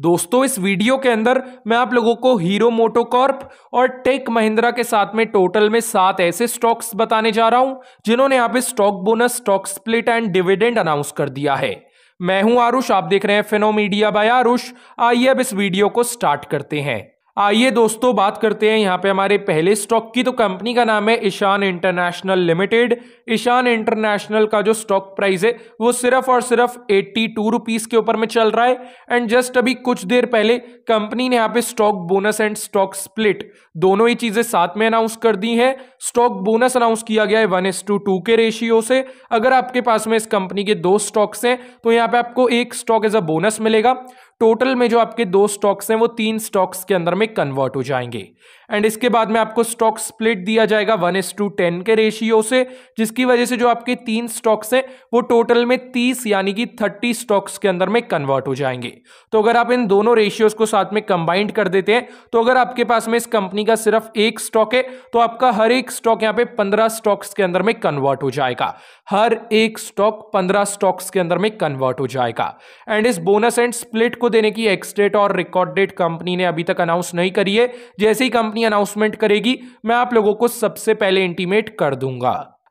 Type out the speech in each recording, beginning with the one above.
दोस्तों इस वीडियो के अंदर मैं आप लोगों को हीरो मोटोकॉर्प और टेक महिंद्रा के साथ में टोटल में सात ऐसे स्टॉक्स बताने जा रहा हूं जिन्होंने यहाँ पे stock bonus stock split and dividend announce कर दिया है मैं हूं आरुष आप देख रहे हैं फिनो मीडिया बाय आरुष आइए अब इस वीडियो को स्टार्ट करते हैं आइए दोस्तों बात करते हैं यहाँ पे हमारे पहले स्टॉक की तो कंपनी का नाम है Ishan international limited Ishan international का जो स्टॉक प्राइस है वो सिर्फ और सिर्फ एट्टी टू रुपीज के ऊपर में चल रहा है एंड जस्ट अभी कुछ देर पहले कंपनी ने यहाँ पे stock bonus and stock split दोनों ही चीजें साथ में अनाउंस कर दी है स्टॉक बोनस अनाउंस किया गया है वन एस टू टू के रेशियो से अगर आपके पास में इस कंपनी के दो स्टॉक्स हैं तो यहाँ पे आपको एक स्टॉक एज अ बोनस मिलेगा टोटल में जो आपके दो स्टॉक्स हैं वो तीन स्टॉक्स के अंदर में कन्वर्ट हो जाएंगे एंड इसके बाद में आपको स्टॉक स्प्लिट दिया जाएगा वन एस टू टेन के रेशियो से जिसकी वजह से जो आपके तीन स्टॉक्स हैं वो टोटल में तीस यानी कि थर्टी स्टॉक्स के अंदर में कन्वर्ट हो जाएंगे तो अगर आप इन दोनों रेशियोज को साथ में कंबाइंड कर देते हैं तो अगर आपके पास में इस कंपनी का सिर्फ एक स्टॉक है तो आपका हर एक स्टॉक यहाँ पे पंद्रह स्टॉक्स के अंदर में कन्वर्ट हो जाएगा हर एक स्टॉक पंद्रह स्टॉक्स के अंदर में कन्वर्ट हो जाएगा एंड इस बोनस एंड स्प्लिट को देने की एक्सडेट और रिकॉर्ड डेट कंपनी ने अभी तक अनाउंस नहीं करी है जैसे ही कंपनी अपनी अनाउंसमेंट करेगी मैं आप लोगों को सबसे पहले इंटीमेट कर दूंगा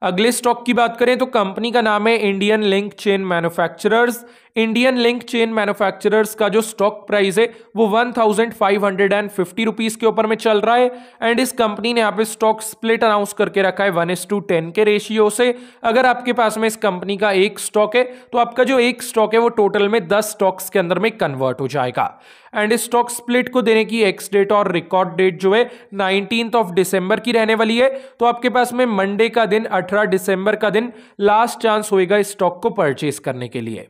अगले स्टॉक की बात करें तो कंपनी का नाम है Indian link chain manufacturers Indian link chain manufacturers का जो स्टॉक प्राइस है वो one thousand five hundred and fifty rupees के ऊपर में चल रहा है एंड इस कंपनी ने आप स्टॉक स्प्लिट अनाउंस करके रखा है वन एस टू टेन के रेशियो से अगर आपके पास में इस कंपनी का एक स्टॉक है तो आपका जो एक स्टॉक है वो टोटल में दस स्टॉक्स के अंदर में कन्वर्ट हो जाएगा एंड स्टॉक स्प्लिट को देने की एक्स डेट और रिकॉर्ड डेट जो है नाइनटीन ऑफ डिसंबर की रहने वाली है तो आपके पास में मंडे का दिन अठारह दिसंबर का दिन लास्ट चांस होएगा स्टॉक को परचेज करने के लिए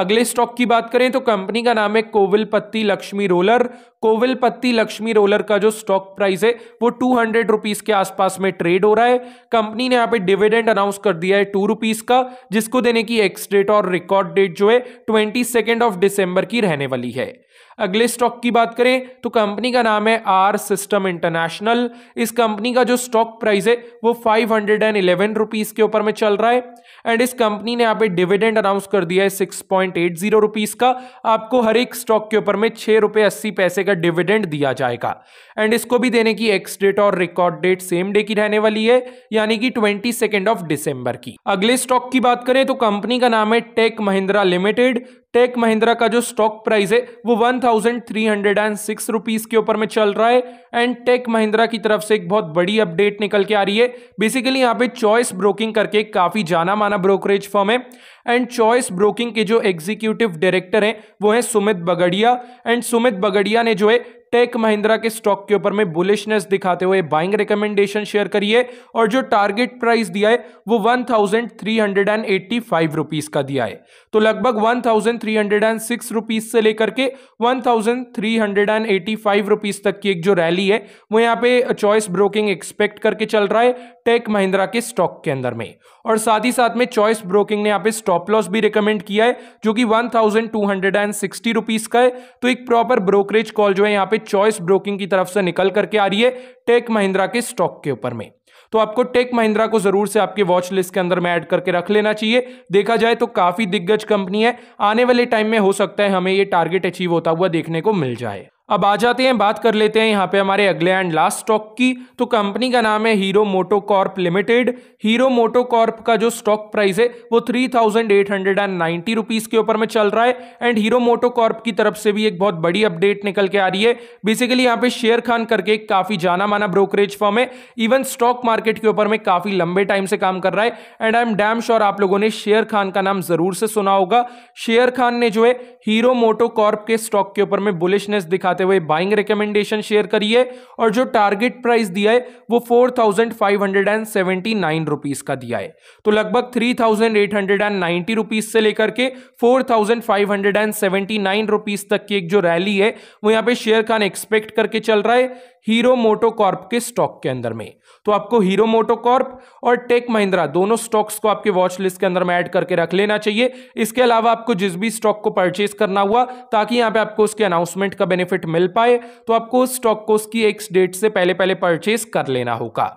अगले स्टॉक की बात करें तो कंपनी का नाम है कोविल पत्ती लक्ष्मी रोलर कोविल पत्ती लक्ष्मी रोलर का जो स्टॉक प्राइस है वो टू हंड्रेड रुपीज के आसपास में ट्रेड हो रहा है कंपनी ने यहाँ पे डिविडेंड अनाउंस कर दिया है टू रुपीज का जिसको देने की एक्स डेट और रिकॉर्ड डेट जो है ट्वेंटी सेकेंड ऑफ डिसंबर की रहने वाली है अगले स्टॉक की बात करें तो कंपनी का नाम है आर सिस्टम इंटरनेशनल इस कंपनी का जो स्टॉक प्राइस है वो five hundred and eleven rupees के ऊपर में चल रहा है एंड इस कंपनी ने यहाँ पे डिविडेंड अनाउंस कर दिया है six point eight zero rupees का आपको हर एक स्टॉक के ऊपर में छह रुपए अस्सी पैसे का डिविडेंड दिया जाएगा एंड इसको भी देने की एक्स डेट और रिकॉर्ड डेट सेम डे की रहने वाली है यानी कि ट्वेंटी सेकेंड ऑफ डिसम्बर की अगले स्टॉक की बात करें तो कंपनी का नाम है tech Mahindra limited tech Mahindra का जो स्टॉक प्राइस है वो one thousand three hundred and six rupees के ऊपर में चल रहा है एंड टेक महिंद्रा की तरफ से एक बहुत बड़ी अपडेट निकल के आ रही है बेसिकली यहाँ पे चॉइस ब्रोकिंग करके काफी जाना माना ब्रोकरेज फर्म है एंड चॉइस ब्रोकिंग के जो एग्जीक्यूटिव डायरेक्टर हैं वो हैं सुमित बगड़िया एंड सुमित बगड़िया ने जो है टेक महिंद्रा के स्टॉक के ऊपर में बुलिशनेस दिखाते हुए बाइंग रिकमेंडेशन शेयर करिए और जो टारगेट प्राइस दिया है वो one thousand three hundred and eighty five rupees का दिया है तो लगभग one thousand three hundred and six rupees से लेकर के one thousand three hundred and eighty five rupees तक की एक जो रैली है वो यहाँ पे चॉइस ब्रोकिंग एक्सपेक्ट करके चल रहा है टेक महिंद्रा के स्टॉक के अंदर में और साथ ही साथ में चॉइस ब्रोकिंग ने यहाँ पे स्टॉप लॉस भी रिकमेंड किया है जो कि one thousand two hundred and sixty rupees का है तो एक प्रॉपर ब्रोकरेज कॉल जो है यहाँ पे चॉइस ब्रोकिंग की तरफ से निकल करके आ रही है टेक महिंद्रा के स्टॉक के ऊपर में तो आपको टेक महिंद्रा को जरूर से आपके वॉच लिस्ट के अंदर में ऐड करके रख लेना चाहिए देखा जाए तो काफी दिग्गज कंपनी है आने वाले टाइम में हो सकता है हमें ये टारगेट अचीव होता हुआ देखने को मिल जाए अब आ जाते हैं बात कर लेते हैं यहाँ पे हमारे अगले एंड लास्ट स्टॉक की तो कंपनी का नाम है Hero Moto Corp limited Hero Moto Corp का जो स्टॉक प्राइस है वो three thousand eight hundred and ninety rupees के ऊपर में चल रहा है एंड हीरो मोटो कॉर्प की तरफ से भी एक बहुत बड़ी अपडेट निकल के आ रही है बेसिकली यहाँ पे शेयर खान करके एक काफी जाना माना ब्रोकरेज फॉर्म है इवन स्टॉक मार्केट के ऊपर में काफी लंबे टाइम से काम कर रहा है and I am damn sure आप लोगों ने शेयर खान का नाम जरूर से सुना होगा शेयर खान ने जो है हीरो मोटो कॉर्प के स्टॉक के ऊपर में बुलिशनेस दिखाते जाते हुए बाइंग रिकमेंडेशन शेयर करिए और जो टारगेट प्राइस दिया है वो four thousand five hundred and seventy nine rupees का दिया है तो लगभग three thousand eight hundred and ninety rupees से लेकर के four thousand five hundred and seventy nine rupees तक की एक जो रैली है वो यहाँ पे शेयर खान एक्सपेक्ट करके चल रहा है हीरो मोटोकॉर्प के स्टॉक के अंदर में तो आपको हीरो मोटोकॉर्प और टेक महिंद्रा दोनों स्टॉक्स को आपके वॉच लिस्ट के अंदर में ऐड करके रख लेना चाहिए इसके अलावा आपको जिस भी स्टॉक को परचेज करना हुआ ताकि यहाँ पे आपको उसके अनाउंसमेंट का बेनिफिट मिल पाए तो आपको उस स्टॉक को उसकी एक डेट से पहले पहले परचेज कर लेना होगा